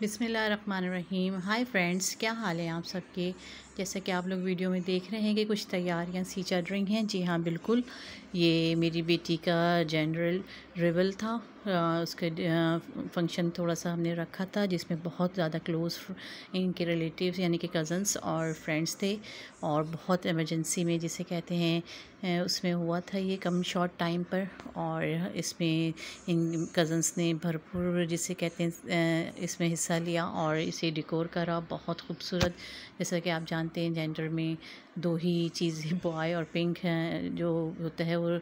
बिसमीम hi friends क्या हाल है आप सबके जैसा कि आप लोग वीडियो में देख रहे हैं कि कुछ तैयारियां सी चल रही हैं जी हाँ बिल्कुल ये मेरी बेटी का जनरल रिवल था आ, फंक्शन थोड़ा सा हमने रखा था जिसमें बहुत ज़्यादा क्लोज़ इनके रिलेटिव्स यानी कि कज़न्स और फ्रेंड्स थे और बहुत इमरजेंसी में जिसे कहते हैं उसमें हुआ था ये कम शॉर्ट टाइम पर और इसमें इन कज़न्स ने भरपूर जिसे कहते हैं इसमें हिस्सा लिया और इसे डिकोर करा बहुत खूबसूरत जैसा कि आप जान मानते हैं जेंडर में दो ही चीज़ें बॉय और पिंक हैं जो होता है वो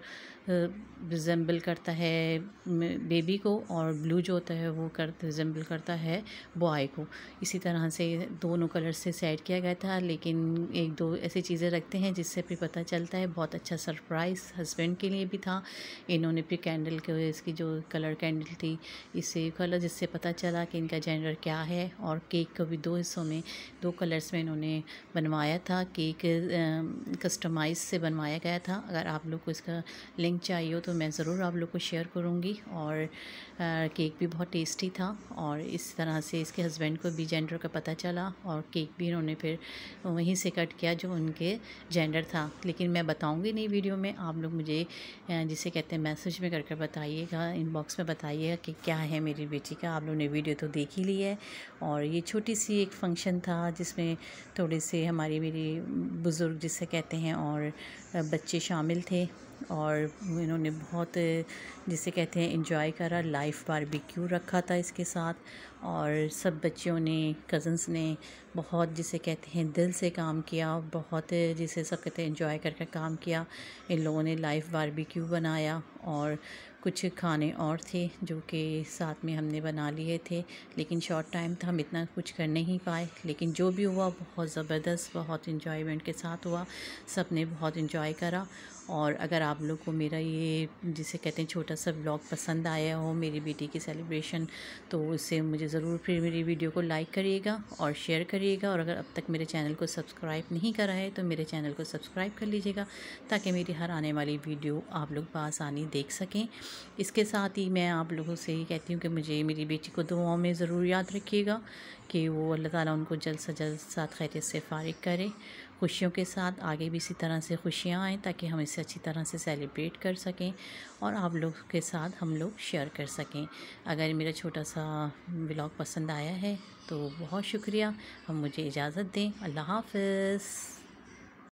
रिजेंबल करता है बेबी को और ब्लू जो होता है वो कर रिजेंबल करता है बॉय को इसी तरह से दोनों कलर से सेट किया गया था लेकिन एक दो ऐसी चीज़ें रखते हैं जिससे भी पता चलता है बहुत अच्छा सरप्राइज़ हस्बैंड के लिए भी था इन्होंने फिर कैंडल के इसकी जो कलर कैंडल थी इससे कलर जिससे पता चला कि इनका जेंडर क्या है और केक को भी दो हिस्सों में दो कलर्स में इन्होंने बनवाया था केक कस्टमाइज से बनवाया गया था अगर आप लोग को इसका लिंक चाहिए हो तो मैं ज़रूर आप लोग को शेयर करूँगी और केक भी बहुत टेस्टी था और इस तरह से इसके हस्बैंड को भी जेंडर का पता चला और केक भी इन्होंने फिर वहीं से कट किया जो उनके जेंडर था लेकिन मैं बताऊँगी नहीं वीडियो में आप लोग मुझे जिसे कहते हैं मैसेज में कर कर बताइएगा इनबॉक्स में बताइएगा कि क्या है मेरी बेटी का आप लोगों ने वीडियो तो देख ही ली है और ये छोटी सी एक फ़ंक्शन था जिसमें थोड़े से हमारी मेरी बुज़ुर्ग जिसे कहते हैं और बच्चे शामिल थे और इन्होंने बहुत जिसे कहते हैं इंजॉय करा लाइफ बारबेक्यू रखा था इसके साथ और सब बच्चों ने कज़न्स ने बहुत जिसे कहते हैं दिल से काम किया बहुत जिसे सब कहते हैं इंजॉय करके काम किया इन लोगों ने लाइफ बारबेक्यू बनाया और कुछ खाने और थे जो कि साथ में हमने बना लिए थे लेकिन शॉर्ट टाइम था हम इतना कुछ कर नहीं पाए लेकिन जो भी हुआ बहुत ज़बरदस्त बहुत इन्जॉयमेंट के साथ हुआ सब ने बहुत इन्जॉय करा और अगर आप लोग को मेरा ये जिसे कहते हैं छोटा सा ब्लॉग पसंद आया हो मेरी बेटी की सेलिब्रेशन तो उससे मुझे ज़रूर फिर मेरी वीडियो को लाइक करिएगा और शेयर करिएगा और अगर अब तक मेरे चैनल को सब्सक्राइब नहीं करा है तो मेरे चैनल को सब्सक्राइब कर लीजिएगा ताकि मेरी हर आने वाली वीडियो आप लोग बसानी देख सकें इसके साथ ही मैं आप लोगों से ये कहती हूँ कि मुझे मेरी बेटी को दुआओं में ज़रूर याद रखिएगा कि वो अल्लाह ताला उनको जल्द से जल्द साथ खैरियत से फारिग करे खुशियों के साथ आगे भी इसी तरह से खुशियाँ आएँ ताकि हम इसे अच्छी तरह से सेलिब्रेट कर सकें और आप लोग के साथ हम लोग शेयर कर सकें अगर मेरा छोटा सा ब्लॉग पसंद आया है तो बहुत शुक्रिया हम मुझे इजाज़त दें अल्लाह हाफ